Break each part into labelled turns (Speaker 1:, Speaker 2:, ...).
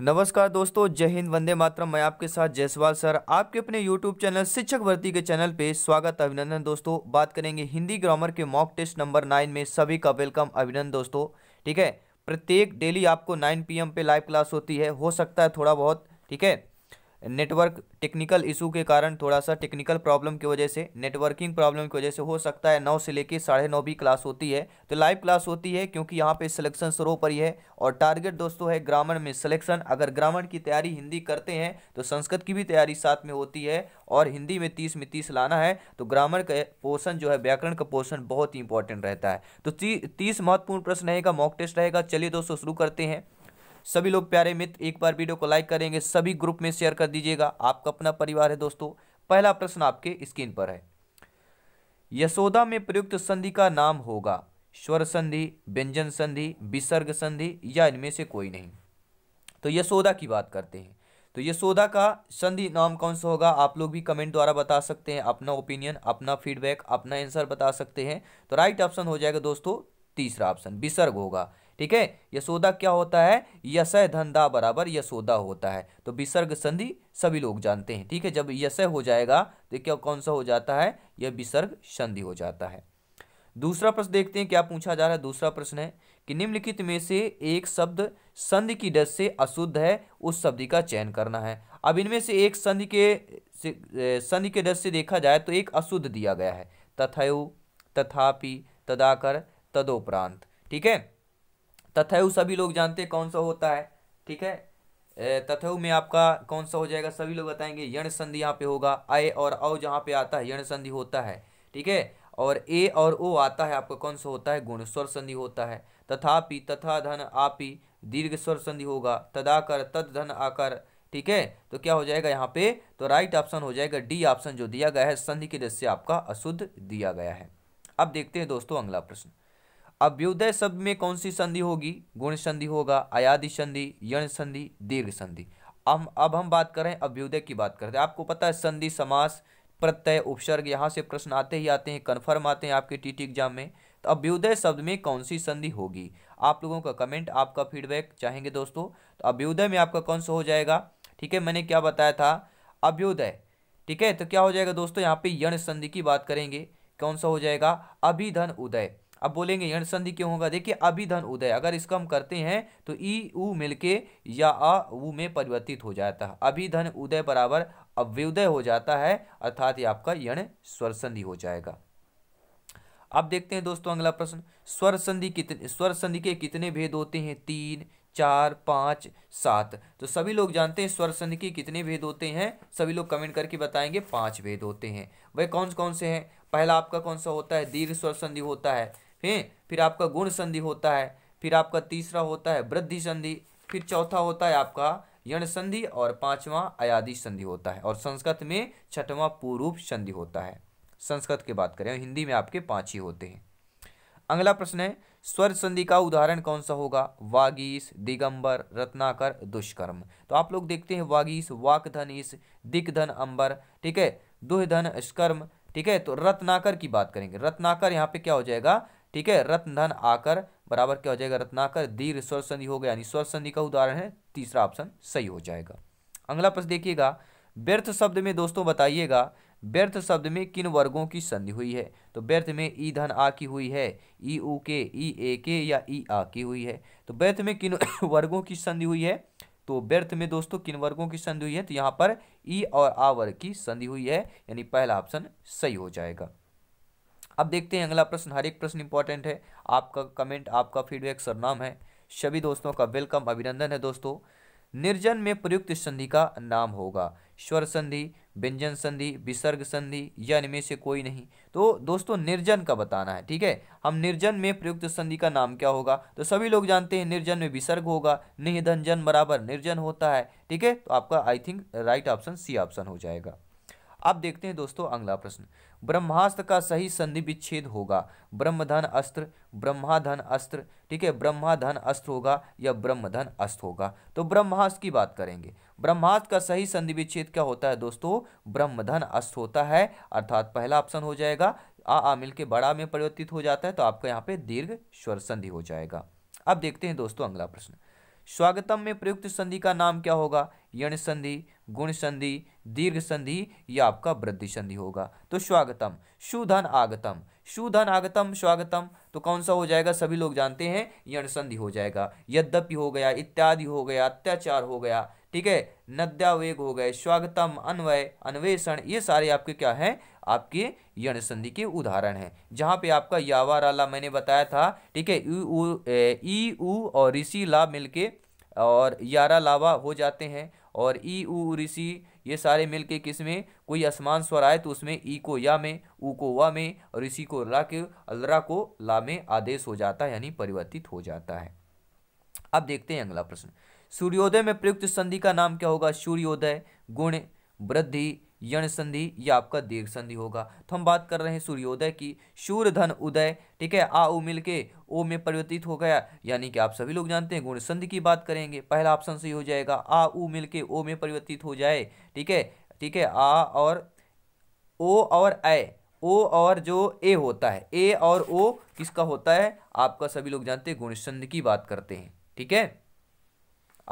Speaker 1: नमस्कार दोस्तों जय हिंद वंदे मातरम मैं आपके साथ जयसवाल सर आपके अपने यूट्यूब चैनल शिक्षक भर्ती के चैनल पे स्वागत अभिनंदन दोस्तों बात करेंगे हिंदी ग्रामर के मॉक टेस्ट नंबर नाइन में सभी का वेलकम अभिनंदन दोस्तों ठीक है प्रत्येक डेली आपको नाइन पी पे लाइव क्लास होती है हो सकता है थोड़ा बहुत ठीक है नेटवर्क टेक्निकल इशू के कारण थोड़ा सा टेक्निकल प्रॉब्लम की वजह से नेटवर्किंग प्रॉब्लम की वजह से हो सकता है नौ से लेकर साढ़े नौ भी क्लास होती है तो लाइव क्लास होती है क्योंकि यहाँ पे सिलेक्शन शुरू पर ही है और टारगेट दोस्तों है ग्रामर में सिलेक्शन अगर ग्रामर की तैयारी हिंदी करते हैं तो संस्कृत की भी तैयारी साथ में होती है और हिंदी में तीस में तीस लाना है तो ग्रामर का पोर्सन जो है व्याकरण का पोर्सन बहुत ही इंपॉर्टेंट रहता है तो ती, तीस महत्वपूर्ण प्रश्न रहेगा मॉक टेस्ट रहेगा चलिए दोस्तों शुरू करते हैं सभी लोग प्यारे मित्र एक बार वीडियो को लाइक करेंगे सभी ग्रुप में शेयर कर दीजिएगा आपका अपना परिवार है दोस्तों पहला प्रश्न आपके स्क्रीन पर है यशोदा में प्रयुक्त संधि का नाम होगा स्वर संधि व्यंजन संधि विसर्ग संधि या इनमें से कोई नहीं तो यशोदा की बात करते हैं तो यशोदा का संधि नाम कौन सा होगा आप लोग भी कमेंट द्वारा बता सकते हैं अपना ओपिनियन अपना फीडबैक अपना आंसर बता सकते हैं तो राइट ऑप्शन हो जाएगा दोस्तों तीसरा ऑप्शन विसर्ग होगा ठीक है यशोदा क्या होता है यशय धंधा बराबर यशोदा होता है तो विसर्ग संधि सभी लोग जानते हैं ठीक है जब यशय हो जाएगा तो क्या कौन सा हो जाता है यह विसर्ग संधि हो जाता है दूसरा प्रश्न देखते हैं क्या पूछा जा रहा है दूसरा प्रश्न है कि निम्नलिखित में से एक शब्द संधि की डस से अशुद्ध है उस शब्द का चयन करना है अब इनमें से एक संधि के संधि के डस से देखा जाए तो एक अशुद्ध दिया गया है तथयु तथापि तदाकर तदोपरांत ठीक है तथेव सभी लोग जानते हैं कौन सा होता है ठीक है तथेव में आपका कौन सा हो जाएगा सभी लोग बताएंगे यण संधि यहाँ पे होगा आय और औ जहाँ पे आता है यण संधि होता है ठीक है और ए और ओ आता है आपका कौन सा होता है गुण स्वर संधि होता है तथापि तथा धन आपी दीर्घ स्वर संधि होगा तदाकर तद धन आकर ठीक है तो क्या हो जाएगा यहाँ पे तो राइट ऑप्शन हो जाएगा डी ऑप्शन जो दिया गया है संधि की दृष्टि आपका अशुद्ध दिया गया है अब देखते हैं दोस्तों अगला प्रश्न अभ्युदय शब्द में कौन सी संधि होगी गुण संधि होगा अयाधि संधि यण संधि दीर्घ संधि अब अब हम बात करें अभ्युदय की बात करते हैं आपको पता है संधि समास प्रत्यय उपसर्ग यहाँ से प्रश्न आते ही आते हैं कन्फर्म आते हैं आपके टी एग्जाम में तो अभ्युदय शब्द में कौन सी संधि होगी आप लोगों का कमेंट आपका फीडबैक चाहेंगे दोस्तों तो अभ्युदय में आपका कौन सा हो जाएगा ठीक है मैंने क्या बताया था अभ्युदय ठीक है तो क्या हो जाएगा दोस्तों यहाँ पे यण संधि की बात करेंगे कौन सा हो जाएगा अभिधन उदय अब बोलेंगे यण संधि क्यों होगा देखिए अभिधन उदय अगर इसको हम करते हैं तो ई ऊ मिलके या अ ऊ में परिवर्तित हो जाता है अभिधन उदय बराबर अव्युदय हो जाता है अर्थात ये आपका यण स्वर संधि हो जाएगा अब देखते हैं दोस्तों अगला प्रश्न स्वर संधि कितने स्वर संधि के कितने भेद होते हैं तीन चार पाँच सात तो सभी लोग जानते हैं स्वर संधि के कितने भेद होते हैं सभी लोग कमेंट करके बताएंगे पांच भेद होते हैं वह कौन कौन से हैं पहला आपका कौन सा होता है दीर्घ स्वर संधि होता है फिर फिर आपका गुण संधि होता है फिर आपका तीसरा होता है वृद्धि संधि फिर चौथा होता है आपका यण संधि और पांचवा अयादि संधि होता है और संस्कृत में छठवां पूर्व संधि होता है संस्कृत की बात करें हिंदी में आपके पांच ही होते हैं अगला प्रश्न है स्वर संधि का उदाहरण कौन सा होगा वागीस दिगंबर रत्नाकर दुष्कर्म तो आप लोग देखते हैं वागीस वाकधनीस दिग्धन अंबर ठीक है दुहधन स्कर्म ठीक है तो रत्नाकर की बात करेंगे रत्नाकर यहाँ पे क्या हो जाएगा ठीक है रत्न धन आकर बराबर क्या हो जाएगा रत्नाकर दीर्घ स्वर संधि हो गया यानी स्वर संधि का उदाहरण है तीसरा ऑप्शन सही हो जाएगा अगला प्रश्न देखिएगा व्यर्थ शब्द में दोस्तों बताइएगा व्यर्थ शब्द में किन वर्गों की संधि हुई है तो व्यर्थ में ई धन आ की हुई है ई ऊ के ई ए के या ई आ की हुई है तो व्यर्थ में किन वर्गों की संधि हुई है तो व्यर्थ में दोस्तों किन वर्गों की संधि हुई है तो यहाँ पर ई और आ वर्ग की संधि हुई है यानी पहला ऑप्शन सही हो जाएगा अब देखते हैं अगला प्रश्न हर एक प्रश्न इंपॉर्टेंट है आपका कमेंट आपका फीडबैक सरनाम है सभी दोस्तों का वेलकम अभिनंदन है दोस्तों निर्जन में प्रयुक्त संधि का नाम होगा स्वर संधि व्यंजन संधि विसर्ग संधि या इनमें से कोई नहीं तो दोस्तों निर्जन का बताना है ठीक है हम निर्जन में प्रयुक्त संधि का नाम क्या होगा तो सभी लोग जानते हैं निर्जन में विसर्ग होगा निधन जन बराबर निर्जन होता है ठीक है तो आपका I think right option C option हो जाएगा अब देखते हैं दोस्तों अगला प्रश्न ब्रह्मास्त्र का सही संधि विच्छेद होगा ब्रह्मधन अस्त्र ब्रह्माधन अस्त्र ठीक है ब्रह्माधन अस्त्र होगा या ब्रह्मधन अस्त्र होगा तो ब्रह्मास्त्र की बात करेंगे ब्रह्मास्त्र का सही संधि विच्छेद क्या होता है दोस्तों ब्रह्मधन अस्त्र होता है अर्थात पहला ऑप्शन हो जाएगा आ आ के बड़ा में परिवर्तित हो जाता है तो आपका यहाँ पे दीर्घ स्वर संधि हो जाएगा अब देखते हैं दोस्तों अगला प्रश्न स्वागतम में प्रयुक्त संधि का नाम क्या होगा यण संधि गुण संधि दीर्घ संधि या आपका वृद्धि संधि होगा तो स्वागतम शुधन आगतम शुधन आगतम स्वागतम तो कौन सा हो जाएगा सभी लोग जानते हैं यण संधि हो जाएगा यद्यपि हो गया इत्यादि हो गया अत्याचार हो गया ठीक है नद्यावेग हो गए स्वागतम अन्वय अन्वेषण ये सारे आपके क्या हैं आपके यण संधि के उदाहरण हैं जहाँ पे आपका यावाराला मैंने बताया था ठीक है ई ऊ और ऋषि ला मिलके और यारा लावा हो जाते हैं और ई ऊ ऋषि ये सारे मिल के किस में कोई आसमान स्वर आए तो उसमें ई को या में ऊ को व में और ऋषि को ला के अलरा को ला में आदेश हो जाता है यानी परिवर्तित हो जाता है अब देखते हैं अगला प्रश्न सूर्योदय में प्रयुक्त संधि का नाम क्या होगा सूर्योदय गुण वृद्धि यण संधि या आपका दीर्घ संधि होगा तो हम बात कर रहे हैं सूर्योदय की सूर्य धन उदय ठीक है आ ओ मिल के ओ में परिवर्तित हो गया यानी कि आप सभी लोग जानते हैं गुण संधि की बात करेंगे पहला ऑप्शन सही हो जाएगा आ ऊ मिल के ओ में परिवर्तित हो जाए ठीक है ठीक है आ और ओ और ए ओ और जो ए होता है ए और ओ किसका होता है आपका सभी लोग जानते हैं गुण संधि की बात करते हैं ठीक है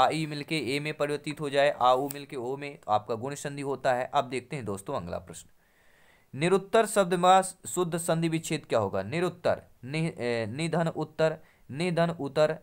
Speaker 1: आ ई मिल के ए में परिवर्तित हो जाए आ ऊ मिल के ओ में तो आपका गुण संधि होता है अब देखते हैं दोस्तों अगला प्रश्न निरुत्तर शब्द में शुद्ध संधि विच्छेद क्या होगा निरुत्तर निधन उत्तर निधन उत्तर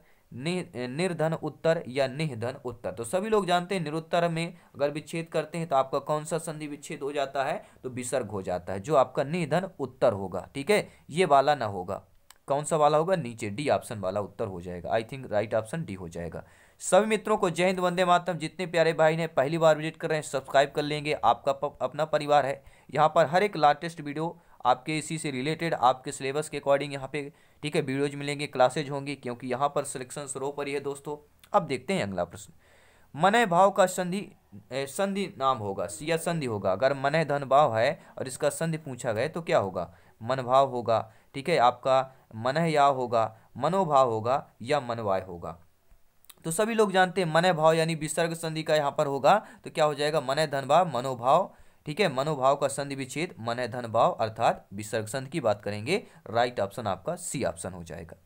Speaker 1: निर्धन उत्तर या निधन उत्तर तो सभी लोग जानते हैं निरुत्तर में अगर विच्छेद करते हैं तो आपका कौन सा संधि विच्छेद हो जाता है तो विसर्ग हो जाता है जो आपका निधन उत्तर होगा ठीक है ये वाला ना होगा कौन सा वाला होगा नीचे डी ऑप्शन वाला उत्तर हो जाएगा I think right option D हो जाएगा सभी मित्रों को जय हिंद वंदे मातम जितने प्यारे भाई ने पहली बार विजिट कर रहे हैं सब्सक्राइब कर लेंगे आपका अपना परिवार है यहाँ पर हर एक लाटेस्ट वीडियो आपके इसी से रिलेटेड आपके सिलेबस के अकॉर्डिंग यहाँ पे ठीक है वीडियोज मिलेंगे क्लासेज होंगी क्योंकि यहाँ पर सिलेक्शन शुरू पर ही है दोस्तों अब देखते हैं अगला प्रश्न मनय भाव का संधि संधि नाम होगा या संधि होगा अगर मनय धन भाव है और इसका संधि पूछा गया तो क्या होगा मन भाव होगा ठीक है आपका मनह या होगा मनोभाव होगा या मनवाय होगा तो सभी लोग जानते हैं मनय भाव यानी विसर्ग संधि का यहाँ पर होगा तो क्या हो जाएगा मनय धन भाव मनोभाव ठीक है मनोभाव का संधि विच्छेद मनय धन भाव अर्थात विसर्ग संधि की बात करेंगे राइट ऑप्शन आपका सी ऑप्शन हो जाएगा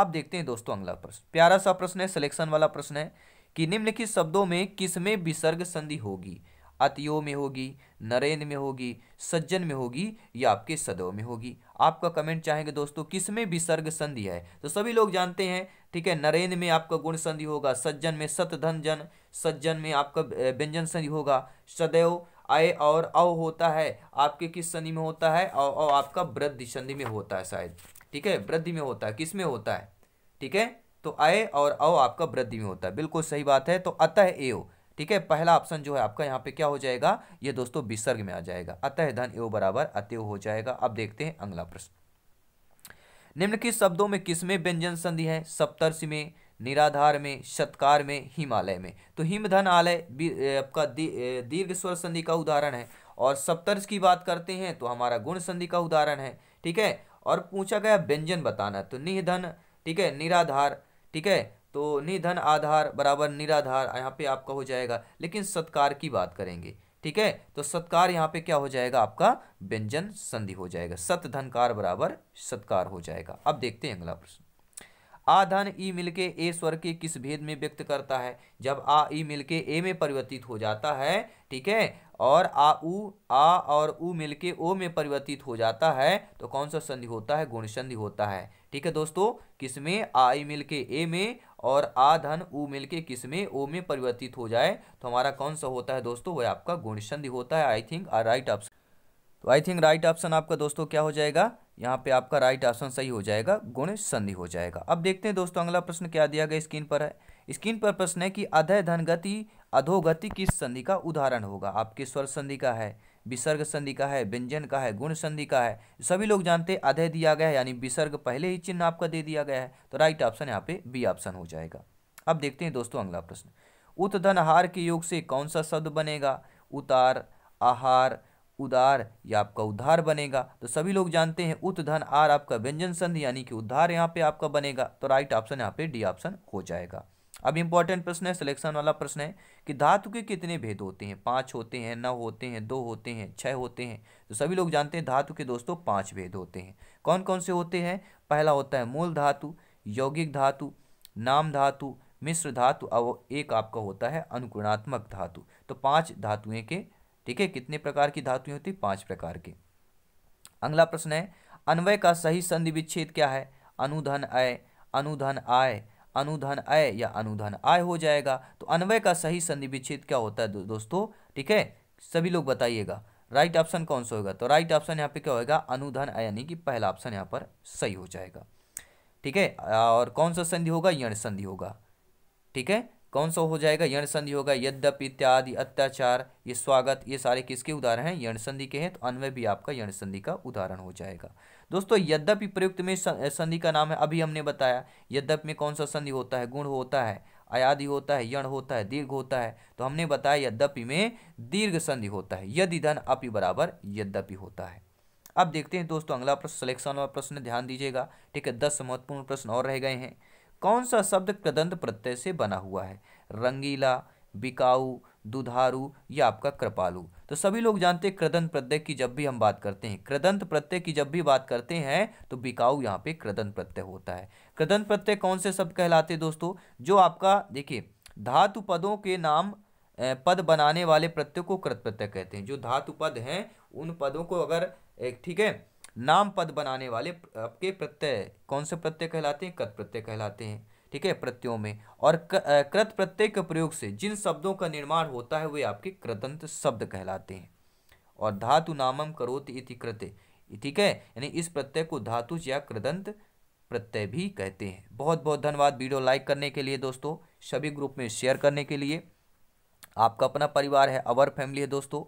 Speaker 1: अब देखते हैं दोस्तों अगला प्रश्न प्यारा सा प्रश्न है सिलेक्शन वाला प्रश्न है कि निम्नलिखित शब्दों में किसमें विसर्ग संधि होगी अतियो में होगी नरेंद्र में होगी सज्जन में होगी या आपके सदैव में होगी आपका कमेंट चाहेंगे दोस्तों किसमें विसर्ग संधि है तो सभी लोग जानते हैं ठीक है नरेंद्र में आपका गुण संधि होगा सज्जन में सत धन जन सज्जन में आपका व्यंजन संधि होगा सदैव अय और अव होता है आपके किस संधि में होता है और, आपका वृद्धि संधि में होता है शायद ठीक है वृद्धि में होता है किस में होता है ठीक है तो अय और अव आपका वृद्धि में होता है बिल्कुल सही बात है तो अतः एव ठीक है पहला ऑप्शन जो है आपका यहाँ पे क्या हो जाएगा ये दोस्तों विसर्ग में आ जाएगा अतः धन एव बराबर अतएव हो जाएगा अब देखते हैं अगला प्रश्न निम्नलिखित शब्दों में किसमें व्यंजन संधि है सप्तर्षि में निराधार में शतकार में हिमालय में तो हिमधन आलय आपका दीर्घ स्वर संधि का उदाहरण है और सप्तर्ष की बात करते हैं तो हमारा गुण संधि का उदाहरण है ठीक है और पूछा गया व्यंजन बताना तो निधन ठीक है निराधार ठीक है तो निधन आधार बराबर निराधार यहाँ पे आपका हो जाएगा लेकिन सत्कार की बात करेंगे ठीक है तो सत्कार यहाँ पे क्या हो जाएगा आपका व्यंजन संधि हो जाएगा सत धनकार बराबर सत्कार हो जाएगा अब देखते हैं अगला प्रश्न आ धन ई मिलके ए स्वर के किस भेद में व्यक्त करता है जब आ ई मिलके ए में परिवर्तित हो जाता है ठीक है और आ ऊ आ और ऊ मिलके ओ में परिवर्तित हो जाता है तो कौन सा संधि होता है गुण संधि होता है ठीक है दोस्तों किसमें आ ई मिलके ए में और आ धन ऊ मिल के किस में ओ में परिवर्तित हो जाए तो हमारा कौन सा होता है दोस्तों वह आपका गुण संधि होता है I think ah right option तो आई थिंक राइट ऑप्शन आपका दोस्तों क्या हो जाएगा यहाँ पे आपका राइट ऑप्शन सही हो जाएगा गुण संधि हो जाएगा अब देखते हैं दोस्तों अगला प्रश्न क्या दिया गया स्क्रीन पर है स्क्रीन पर प्रश्न है कि अधय धन गति अधोगति किस संधि का उदाहरण होगा आपके स्वर संधि का है विसर्ग संधि का है व्यंजन का है गुण संधि का है सभी लोग जानते हैं अधय दिया गया है यानी विसर्ग पहले ही चिन्ह आपका दे दिया गया है तो राइट ऑप्शन यहाँ पे बी ऑप्शन हो जाएगा अब देखते हैं दोस्तों अगला प्रश्न उत्धन हार के योग से कौन सा शब्द बनेगा उतार आहार उदार या आपका उद्धार बनेगा तो सभी लोग जानते हैं उत धन आर आपका व्यंजन संधि यानी कि उद्धार यहाँ पे आपका बनेगा तो राइट ऑप्शन यहाँ पे डी ऑप्शन हो जाएगा अब इंपॉर्टेंट प्रश्न है सिलेक्शन वाला प्रश्न है कि धातु के कितने भेद होते हैं पाँच होते हैं नौ होते हैं दो होते हैं छः होते हैं तो सभी लोग जानते हैं धातु के दोस्तों पांच भेद होते हैं कौन कौन से होते हैं पहला होता है मूल धातु यौगिक धातु नाम धातु मिश्र धातु और एक आपका होता है अनुगुणात्मक धातु तो पाँच धातुएँ के ठीक है कितने प्रकार की धातुएँ होती है पाँच प्रकार के अगला प्रश्न है अन्वय का सही संधि विच्छेद क्या है अनुधन अय अनुधन आय अनुधन आय या अनुधन आय हो जाएगा तो अन्वय का सही संधि विच्छेद क्या होता है दोस्तों ठीक है सभी लोग बताइएगा राइट ऑप्शन कौन सा होगा तो राइट ऑप्शन यहाँ पे क्या होगा अनुधन यानी कि पहला ऑप्शन यहाँ पर सही हो जाएगा ठीक है और कौन सा संधि होगा यण संधि होगा ठीक है कौन सा हो जाएगा यण संधि होगा यद्यप इत्यादि अत्याचार ये स्वागत ये सारे किसके उदाहरण हैं यण संधि के हैं तो अन्वय भी आपका यण संधि का उदाहरण हो जाएगा दोस्तों यद्यपि प्रयुक्त में संधि का नाम है अभी हमने बताया यद्यप में कौन सा संधि होता है गुण होता है अयादि होता है यण होता है दीर्घ होता है तो हमने बताया यद्यपि में दीर्घ संधि होता है यदि धन अपि बराबर यद्यपि होता है अब देखते हैं दोस्तों अगला प्रश्न सिलेक्शन वाला प्रश्न ध्यान दीजिएगा ठीक है दस महत्वपूर्ण प्रश्न और रह गए हैं कौन सा शब्द कदंत प्रत्यय से बना हुआ है रंगीला बिकाऊ दुधारू या आपका कृपालु तो सभी लोग जानते हैं कृदंत प्रत्यय की जब भी हम बात करते हैं कृदंत प्रत्यय की जब भी बात करते हैं तो बिकाऊ यहाँ पे कृदंत प्रत्यय होता है कृदंत प्रत्यय कौन से शब्द कहलाते हैं दोस्तों जो आपका देखिए धातु पदों के नाम पद बनाने वाले प्रत्यय को कृत प्रत्यय कहते हैं जो धातु पद हैं उन पदों को अगर ठीक है नाम पद बनाने वाले आपके प्रत्यय कौन से प्रत्यय कहलाते हैं कृत प्रत्यय कहलाते हैं ठीक है प्रत्ययों में और कृत प्रत्यय के प्रयोग से जिन शब्दों का निर्माण होता है वे आपके कृतंत शब्द कहलाते हैं और धातु नामम करोति इति कृत्य ठीक है यानी इस प्रत्यय को धातु या कृदंत प्रत्यय भी कहते हैं बहुत बहुत धन्यवाद वीडियो लाइक करने के लिए दोस्तों सभी ग्रुप में शेयर करने के लिए आपका अपना परिवार है अवर फैमिली है दोस्तों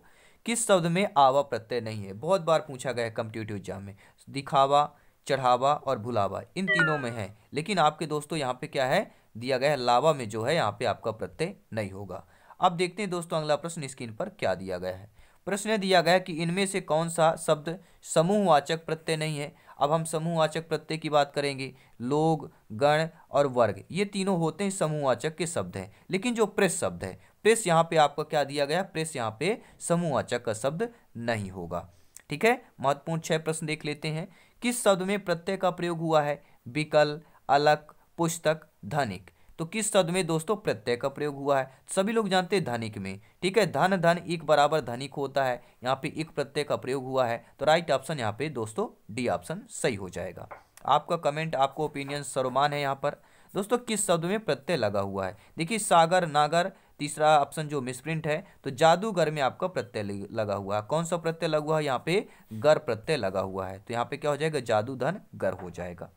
Speaker 1: किस शब्द में आवा प्रत्यय नहीं है बहुत बार पूछा गया है कम्पिटेटिव एग्जाम में दिखावा चढ़ावा और भुलावा इन तीनों में है लेकिन आपके दोस्तों यहाँ पे क्या है दिया गया है लावा में जो है यहाँ पे आपका प्रत्यय नहीं होगा अब देखते हैं दोस्तों अगला प्रश्न स्क्रीन पर क्या दिया गया है प्रश्न दिया गया कि इनमें से कौन सा शब्द समूहवाचक प्रत्यय नहीं है अब हम समूहवाचक प्रत्यय की बात करेंगे लोग गण और वर्ग ये तीनों होते हैं समूहवाचक के शब्द हैं लेकिन जो प्रेस शब्द है प्रेस यहाँ पे आपका क्या दिया गया प्रेस यहाँ पे समूहवाचक का शब्द नहीं होगा ठीक है महत्वपूर्ण छह प्रश्न देख लेते हैं किस शब्द में प्रत्यय का प्रयोग हुआ है विकल अलक पुस्तक धनिक तो किस शब्द में दोस्तों प्रत्यय का प्रयोग हुआ है सभी लोग जानते हैं धनिक में ठीक है धन धन एक बराबर धनिक होता है यहाँ पे एक प्रत्यय का प्रयोग हुआ है तो राइट ऑप्शन यहाँ पे दोस्तों डी ऑप्शन सही हो जाएगा आपका कमेंट आपको ओपिनियन सर्वमान है यहाँ पर दोस्तों किस शब्द में प्रत्यय लगा हुआ है देखिए सागर नागर तीसरा ऑप्शन जो मिसप्रिंट है तो जादूगर में आपका प्रत्यय लगा हुआ है कौन सा प्रत्यय लगा हुआ है यहाँ पे गर प्रत्यय लगा हुआ है तो यहाँ पे क्या हो जाएगा धन गर हो जाएगा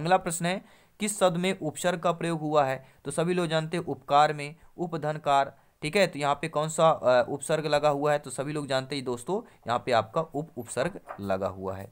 Speaker 1: अगला प्रश्न है किस शब्द में उपसर्ग का प्रयोग हुआ है तो सभी लोग जानते हैं उपकार में उपधनकार ठीक है तो यहाँ पे कौन सा उपसर्ग लगा हुआ है तो सभी लोग जानते ही दोस्तों यहाँ पे आपका उप उपसर्ग लगा हुआ है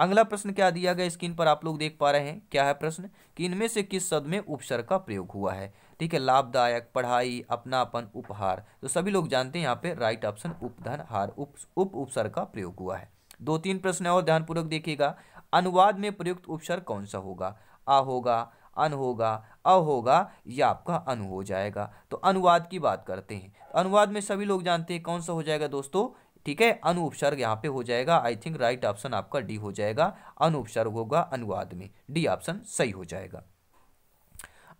Speaker 1: अगला प्रश्न क्या दिया गया स्क्रीन पर आप लोग देख पा रहे हैं क्या है प्रश्न कि इनमें से किस शब्द में उपसर्ग का प्रयोग हुआ है ठीक है लाभदायक पढ़ाई अपनापन उपहार तो सभी लोग जानते हैं यहाँ पे राइट ऑप्शन उपधन हार उप उपसर्ग का प्रयोग हुआ है दो तीन प्रश्न और ध्यानपूर्वक देखिएगा अनुवाद में प्रयुक्त उपसर्ग कौन सा होगा आ होगा अन होगा अ होगा या आपका अनु हो जाएगा तो अनुवाद की बात करते हैं अनुवाद में सभी लोग जानते हैं कौन सा हो जाएगा दोस्तों ठीक है अनु उपसर्ग यहाँ पे हो जाएगा आई थिंक राइट ऑप्शन आपका डी हो जाएगा अनु उपसर्ग होगा अनुवाद में डी ऑप्शन सही हो जाएगा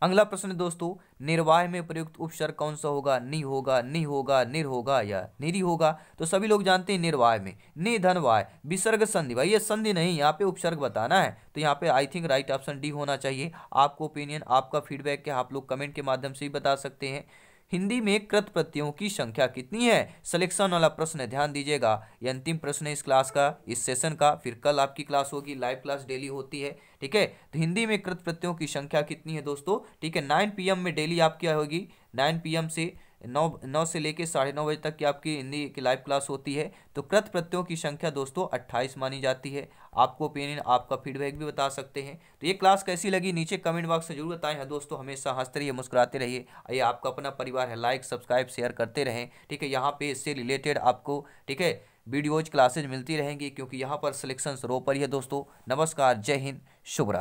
Speaker 1: अगला प्रश्न दोस्तों निर्वाह में प्रयुक्त उपसर्ग कौन सा होगा नि होगा नि होगा निर होगा या निरी होगा तो सभी लोग जानते हैं निर्वाह में निधनवाय विसर्ग संधि भाई ये संधि नहीं यहाँ पे उपसर्ग बताना है तो यहाँ पे I think right option D होना चाहिए आपको ओपिनियन आपका फीडबैक क्या आप लोग कमेंट के माध्यम से ही बता सकते हैं हिंदी में कृत प्रत्ययों की संख्या कितनी है सिलेक्शन वाला प्रश्न ध्यान दीजिएगा ये अंतिम प्रश्न है इस क्लास का इस सेशन का फिर कल आपकी क्लास होगी लाइव क्लास डेली होती है ठीक है तो हिंदी में कृत प्रत्ययों की संख्या कितनी है दोस्तों ठीक है नाइन पी में डेली आप क्या होगी नाइन पी से नौ नौ से लेकर साढ़े नौ बजे तक की आपकी हिंदी की लाइव क्लास होती है तो कृत प्रत्ययों की संख्या दोस्तों अट्ठाईस मानी जाती है आपको ओपिनियन आपका फीडबैक भी बता सकते हैं तो ये क्लास कैसी लगी नीचे कमेंट बॉक्स में जरूर बताएं हाँ दोस्तों हमेशा हंसते रहिए मुस्कुराते रहिए ये आपका अपना परिवार है लाइक सब्सक्राइब शेयर करते रहें ठीक है यहाँ पे इससे रिलेटेड आपको ठीक है वीडियोज क्लासेज मिलती रहेंगी क्योंकि यहाँ पर सिलेक्शन रो पर ही है दोस्तों नमस्कार जय हिंद शुभ